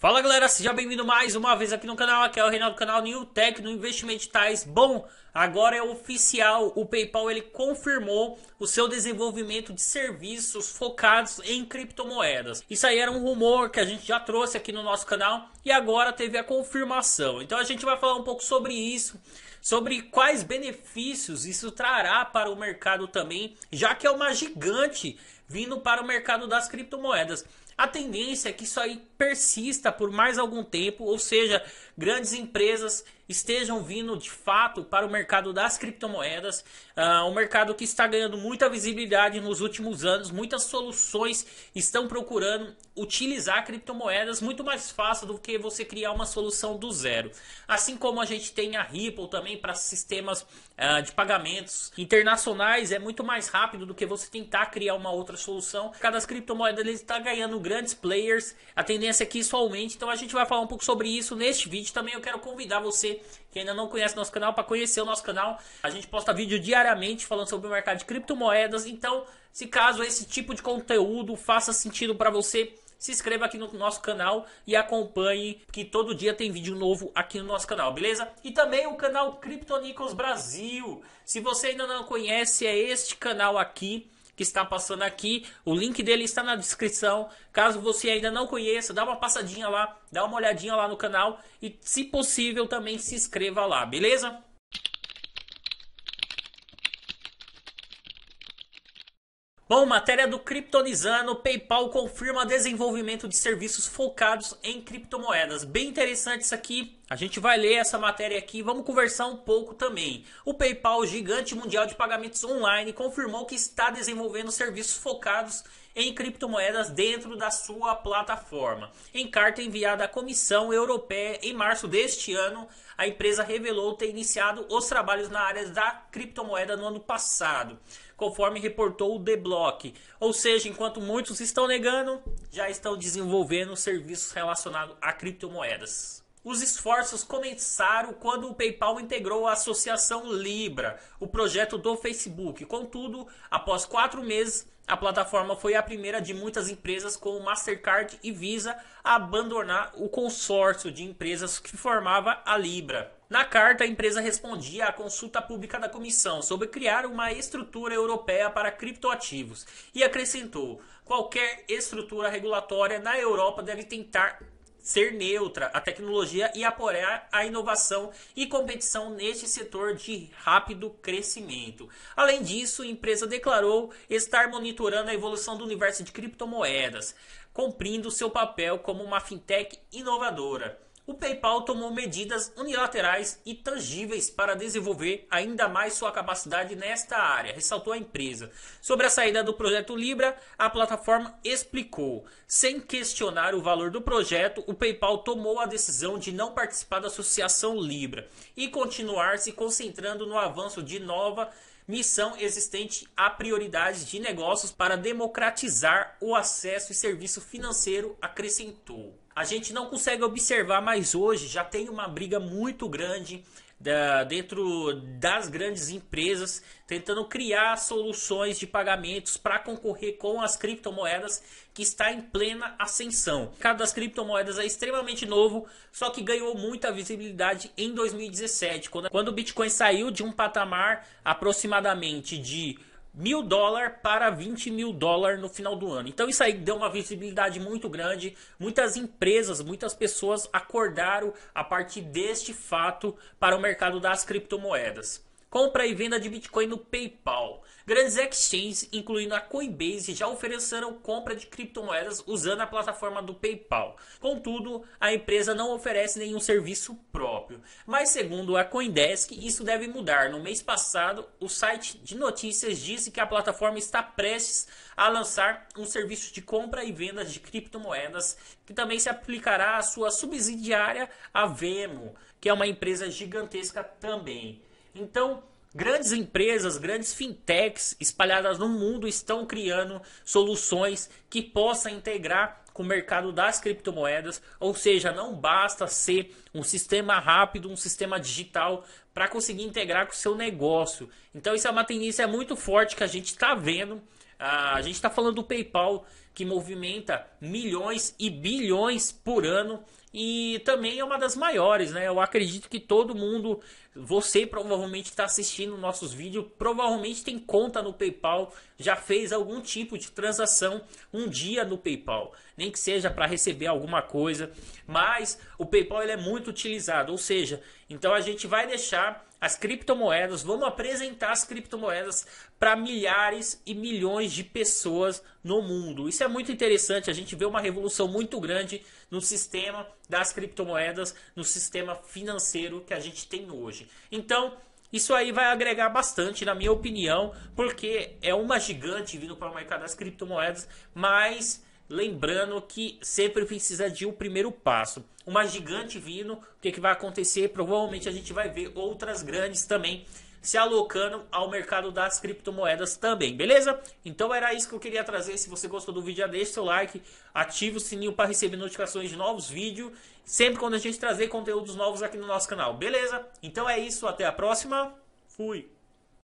Fala galera, seja bem-vindo mais uma vez aqui no canal, aqui é o Reinaldo canal New Tech do Investimento Tais. Bom, agora é oficial, o PayPal ele confirmou o seu desenvolvimento de serviços focados em criptomoedas. Isso aí era um rumor que a gente já trouxe aqui no nosso canal e agora teve a confirmação. Então a gente vai falar um pouco sobre isso, sobre quais benefícios isso trará para o mercado também, já que é uma gigante vindo para o mercado das criptomoedas a tendência é que isso aí persista por mais algum tempo, ou seja, grandes empresas estejam vindo de fato para o mercado das criptomoedas, uh, um mercado que está ganhando muita visibilidade nos últimos anos, muitas soluções estão procurando utilizar criptomoedas muito mais fácil do que você criar uma solução do zero. Assim como a gente tem a Ripple também para sistemas uh, de pagamentos internacionais, é muito mais rápido do que você tentar criar uma outra solução. Cada criptomoeda está ganhando grandes players, a tendência é que isso aumente, então a gente vai falar um pouco sobre isso neste vídeo. Também eu quero convidar você você que ainda não conhece nosso canal para conhecer o nosso canal. A gente posta vídeo diariamente falando sobre o mercado de criptomoedas. Então, se caso esse tipo de conteúdo faça sentido para você, se inscreva aqui no nosso canal e acompanhe que todo dia tem vídeo novo aqui no nosso canal, beleza? E também o canal Criptonicos Brasil. Se você ainda não conhece, é este canal aqui que está passando aqui. O link dele está na descrição. Caso você ainda não conheça, dá uma passadinha lá, dá uma olhadinha lá no canal e, se possível, também se inscreva lá, beleza? Bom, matéria do Criptonizando, PayPal confirma desenvolvimento de serviços focados em criptomoedas. Bem interessante isso aqui. A gente vai ler essa matéria aqui, vamos conversar um pouco também. O PayPal, gigante mundial de pagamentos online, confirmou que está desenvolvendo serviços focados em criptomoedas dentro da sua plataforma. Em carta enviada à Comissão Europeia em março deste ano, a empresa revelou ter iniciado os trabalhos na área da criptomoeda no ano passado, conforme reportou o The Block. Ou seja, enquanto muitos estão negando, já estão desenvolvendo serviços relacionados a criptomoedas. Os esforços começaram quando o PayPal integrou a associação Libra, o projeto do Facebook. Contudo, após quatro meses, a plataforma foi a primeira de muitas empresas como Mastercard e Visa a abandonar o consórcio de empresas que formava a Libra. Na carta, a empresa respondia à consulta pública da comissão sobre criar uma estrutura europeia para criptoativos e acrescentou: qualquer estrutura regulatória na Europa deve tentar ser neutra à tecnologia e apoiar a inovação e competição neste setor de rápido crescimento. Além disso, a empresa declarou estar monitorando a evolução do universo de criptomoedas, cumprindo seu papel como uma fintech inovadora o PayPal tomou medidas unilaterais e tangíveis para desenvolver ainda mais sua capacidade nesta área, ressaltou a empresa. Sobre a saída do projeto Libra, a plataforma explicou: sem questionar o valor do projeto, o PayPal tomou a decisão de não participar da associação Libra e continuar se concentrando no avanço de nova missão existente a prioridades de negócios para democratizar o acesso e serviço financeiro, acrescentou a gente não consegue observar, mais hoje já tem uma briga muito grande da, dentro das grandes empresas tentando criar soluções de pagamentos para concorrer com as criptomoedas que está em plena ascensão. O mercado das criptomoedas é extremamente novo, só que ganhou muita visibilidade em 2017, quando, quando o Bitcoin saiu de um patamar aproximadamente de mil dólar para 20 mil dólar no final do ano. Então isso aí deu uma visibilidade muito grande. Muitas empresas, muitas pessoas acordaram a partir deste fato para o mercado das criptomoedas compra e venda de Bitcoin no PayPal. Grandes exchanges, incluindo a Coinbase, já ofereceram compra de criptomoedas usando a plataforma do PayPal. Contudo, a empresa não oferece nenhum serviço próprio. Mas, segundo a Coindesk, isso deve mudar. No mês passado, o site de notícias disse que a plataforma está prestes a lançar um serviço de compra e vendas de criptomoedas que também se aplicará à sua subsidiária, a Vemo, que é uma empresa gigantesca também. Então, grandes empresas, grandes fintechs espalhadas no mundo estão criando soluções que possam integrar com o mercado das criptomoedas, ou seja, não basta ser um sistema rápido, um sistema digital para conseguir integrar com o seu negócio. Então isso é uma tendência muito forte que a gente está vendo. Ah, a gente está falando do PayPal que movimenta milhões e bilhões por ano e também é uma das maiores, né? Eu acredito que todo mundo, você provavelmente está assistindo nossos vídeos, provavelmente tem conta no PayPal, já fez algum tipo de transação um dia no PayPal, nem que seja para receber alguma coisa, mas o PayPal ele é muito utilizado, ou seja, então a gente vai deixar as criptomoedas, vamos apresentar as criptomoedas para milhares e milhões de pessoas no mundo. Isso é muito interessante, a gente vê uma revolução muito grande no sistema das criptomoedas, no sistema financeiro que a gente tem hoje. Então, isso aí vai agregar bastante, na minha opinião, porque é uma gigante vindo para o mercado das criptomoedas, mas Lembrando que sempre precisa de um primeiro passo. Uma gigante vindo, o que, que vai acontecer? Provavelmente a gente vai ver outras grandes também se alocando ao mercado das criptomoedas também, beleza? Então era isso que eu queria trazer. Se você gostou do vídeo, já deixa seu like, ativa o sininho para receber notificações de novos vídeos, sempre quando a gente trazer conteúdos novos aqui no nosso canal, beleza? Então é isso, até a próxima. Fui.